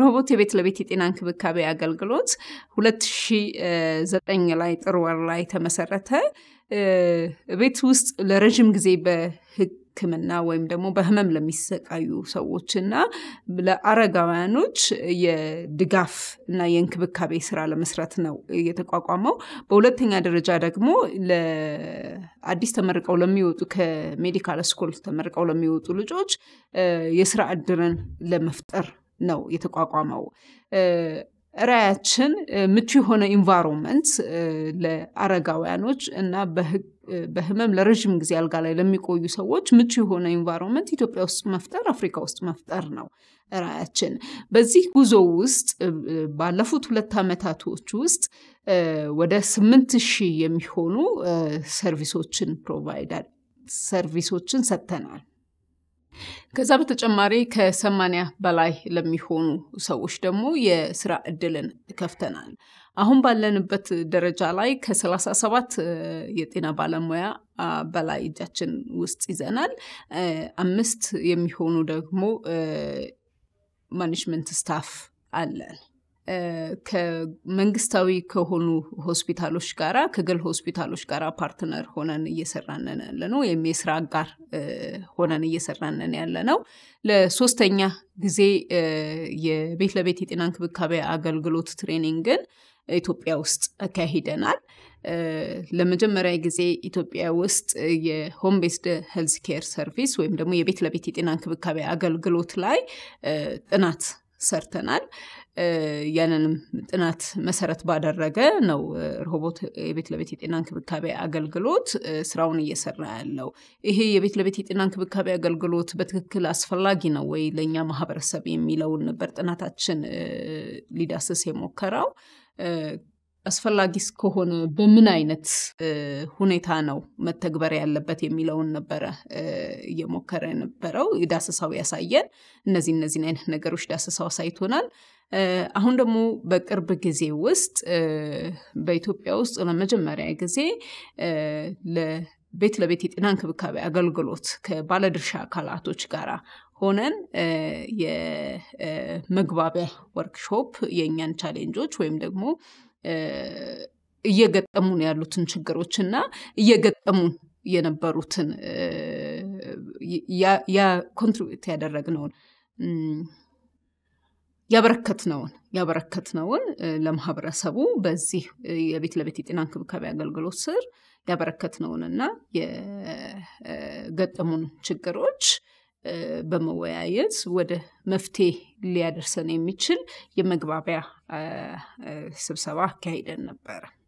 ሮቦት የቤት ለቤት የጤና እንክብካቤ አገልግሎት 2009 ላይ ጥር ወር ላይ ተመሰረተ። ቤት ውስጥ ለረዥም ጊዜ በህክምና ወይም ደግሞ በህመም ለሚሰቃዩ ሰዎች እና ለአረጋውያኖች የድጋፍ እና የእንክብካቤ ስራ ለመስራት ነው የተቋቋመው። በሁለተኛ ደረጃ ደግሞ ለአዲስ ተመርቀው ለሚወጡ ከሜዲካል ስኩል ተመርቀው ለሚወጡ ልጆች የስራ እድርን ለመፍጠር ነው የተቋቋመው። ራያችን ምቹ የሆነ ኢንቫይሮንመንት ለአረጋውያኖች እና በህመም ለረዥም ጊዜ አልጋ ላይ ለሚቆዩ ሰዎች ምቹ የሆነ ኢንቫይሮንመንት ኢትዮጵያ ውስጥ መፍጠር፣ አፍሪካ ውስጥ መፍጠር ነው ራያችን። በዚህ ጉዞ ውስጥ ባለፉት ሁለት ዓመታቶች ውስጥ ወደ ስምንት ሺህ የሚሆኑ ሰርቪሶችን ፕሮቫይደር ሰርቪሶችን ሰጥተናል። ከዛ በተጨማሪ ከሰማንያ በላይ ለሚሆኑ ሰዎች ደግሞ የስራ እድልን ከፍተናል። አሁን ባለንበት ደረጃ ላይ ከ37 የጤና ባለሙያ በላይ እጃችን ውስጥ ይዘናል። አምስት የሚሆኑ ደግሞ ማኔጅመንት ስታፍ አለን። ከመንግስታዊ ከሆኑ ሆስፒታሎች ጋር ከግል ሆስፒታሎች ጋር ፓርትነር ሆነን እየሰራነን ያለ ነው ወይም የስራ አጋር ሆነን እየሰራነን ያለ ነው። ለሶስተኛ ጊዜ የቤት ለቤት የጤና እንክብካቤ አገልግሎት ትሬኒንግን ኢትዮጵያ ውስጥ አካሂደናል። ለመጀመሪያ ጊዜ ኢትዮጵያ ውስጥ የሆም ቤስድ ሄልዝ ኬር ሰርቪስ ወይም ደግሞ የቤት ለቤት የጤና እንክብካቤ አገልግሎት ላይ ጥናት ሰርተናል። ያንንም ጥናት መሰረት ባደረገ ነው ርሆቦት የቤት ለቤት የጤና እንክብካቤ አገልግሎት ስራውን እየሰራ ያለው። ይሄ የቤት ለቤት የጤና እንክብካቤ አገልግሎት በትክክል አስፈላጊ ነው ወይ ለእኛ ማህበረሰብ የሚለውን ነበር ጥናታችን ሊዳስስ የሞከረው። አስፈላጊ እስከሆነ በምን አይነት ሁኔታ ነው መተግበር ያለበት የሚለውን ነበረ እየሞከረ የነበረው። ዳሰሳው ያሳየን እነዚህ እነዚህን አይነት ነገሮች ዳሰሳው አሳይቶናል። አሁን ደግሞ በቅርብ ጊዜ ውስጥ በኢትዮጵያ ውስጥ ለመጀመሪያ ጊዜ ቤት ለቤት የጤና እንክብካቤ አገልግሎት ከባለድርሻ አካላቶች ጋር ሆነን የመግባቢያ ወርክሾፕ የእኛን ቻሌንጆች ወይም ደግሞ እየገጠሙን ያሉትን ችግሮች እና እየገጠሙን የነበሩትን ኮንትሪቢዩት ያደረግነውን ያበረከትነውን ያበረከትነውን ለማህበረሰቡ በዚህ የቤት ለቤት የጤና እንክብካቤ አገልግሎት ስር እና የገጠሙን ችግሮች በመወያየት ወደ መፍትሄ ሊያደርሰን የሚችል የመግባቢያ ስብሰባ አካሂደን ነበረ።